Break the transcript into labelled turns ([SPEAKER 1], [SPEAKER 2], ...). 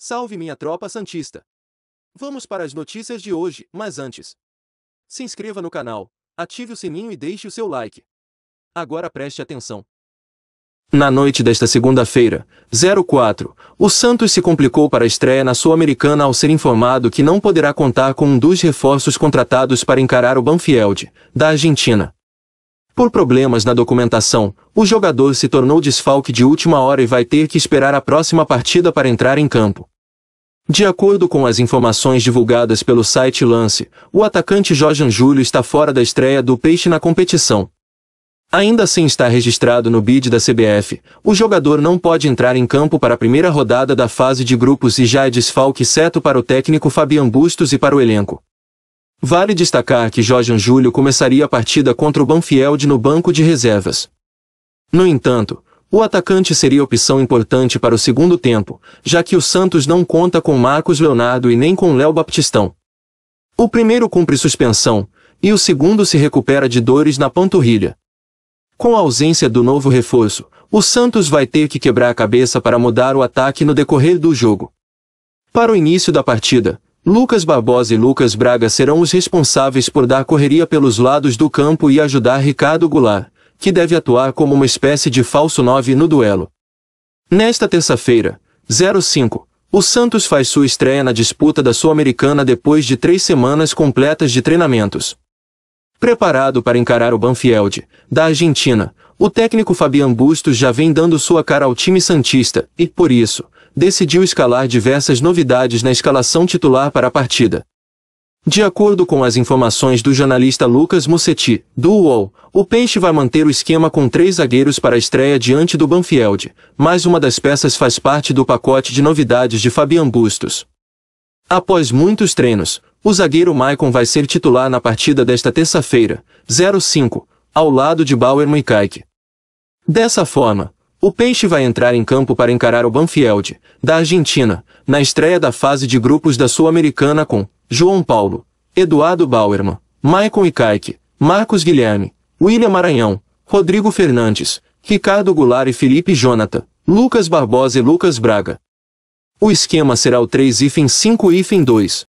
[SPEAKER 1] Salve minha tropa santista! Vamos para as notícias de hoje, mas antes. Se inscreva no canal, ative o sininho e deixe o seu like. Agora preste atenção. Na noite desta segunda-feira, 04, o Santos se complicou para a estreia na Sul-Americana ao ser informado que não poderá contar com um dos reforços contratados para encarar o Banfield, da Argentina. Por problemas na documentação, o jogador se tornou desfalque de última hora e vai ter que esperar a próxima partida para entrar em campo. De acordo com as informações divulgadas pelo site Lance, o atacante Jorge Júlio está fora da estreia do Peixe na competição. Ainda assim está registrado no bid da CBF, o jogador não pode entrar em campo para a primeira rodada da fase de grupos e já é desfalque certo para o técnico Fabian Bustos e para o elenco. Vale destacar que Jorge Júlio começaria a partida contra o Banfield no banco de reservas. No entanto, o atacante seria opção importante para o segundo tempo, já que o Santos não conta com Marcos Leonardo e nem com Léo Baptistão. O primeiro cumpre suspensão, e o segundo se recupera de dores na panturrilha. Com a ausência do novo reforço, o Santos vai ter que quebrar a cabeça para mudar o ataque no decorrer do jogo. Para o início da partida, Lucas Barbosa e Lucas Braga serão os responsáveis por dar correria pelos lados do campo e ajudar Ricardo Goulart, que deve atuar como uma espécie de falso 9 no duelo. Nesta terça-feira, 05, o Santos faz sua estreia na disputa da Sul-Americana depois de três semanas completas de treinamentos. Preparado para encarar o Banfield, da Argentina, o técnico Fabian Bustos já vem dando sua cara ao time Santista e, por isso, decidiu escalar diversas novidades na escalação titular para a partida. De acordo com as informações do jornalista Lucas Musetti, do UOL, o Peixe vai manter o esquema com três zagueiros para a estreia diante do Banfield, mas uma das peças faz parte do pacote de novidades de Fabian Bustos. Após muitos treinos, o zagueiro Maicon vai ser titular na partida desta terça-feira, 05, ao lado de Bauer e Dessa forma, o Peixe vai entrar em campo para encarar o Banfield, da Argentina, na estreia da fase de grupos da Sul-Americana com João Paulo, Eduardo Bauerman, Maicon Icaique, Marcos Guilherme, William Maranhão, Rodrigo Fernandes, Ricardo Goulart e Felipe Jonathan, Lucas Barbosa e Lucas Braga. O esquema será o 3-5-2.